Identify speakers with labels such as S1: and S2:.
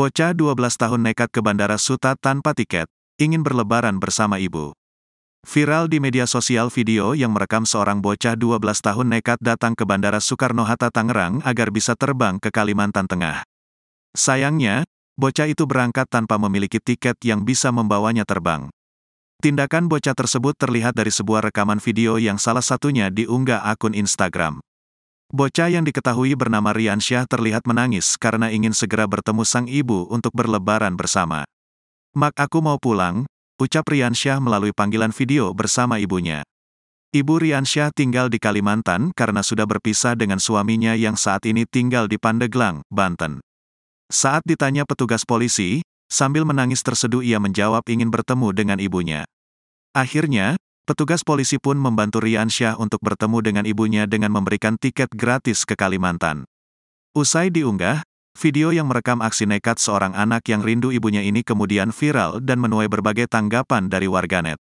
S1: Bocah 12 tahun nekat ke Bandara Suta tanpa tiket, ingin berlebaran bersama ibu. Viral di media sosial video yang merekam seorang bocah 12 tahun nekat datang ke Bandara Soekarno-Hatta Tangerang agar bisa terbang ke Kalimantan Tengah. Sayangnya, bocah itu berangkat tanpa memiliki tiket yang bisa membawanya terbang. Tindakan bocah tersebut terlihat dari sebuah rekaman video yang salah satunya diunggah akun Instagram. Bocah yang diketahui bernama Riansyah terlihat menangis karena ingin segera bertemu sang ibu untuk berlebaran bersama. Mak aku mau pulang, ucap Riansyah melalui panggilan video bersama ibunya. Ibu Riansyah tinggal di Kalimantan karena sudah berpisah dengan suaminya yang saat ini tinggal di Pandeglang, Banten. Saat ditanya petugas polisi, sambil menangis terseduh ia menjawab ingin bertemu dengan ibunya. Akhirnya, Petugas polisi pun membantu Riansyah untuk bertemu dengan ibunya dengan memberikan tiket gratis ke Kalimantan. Usai diunggah, video yang merekam aksi nekat seorang anak yang rindu ibunya ini kemudian viral dan menuai berbagai tanggapan dari warganet.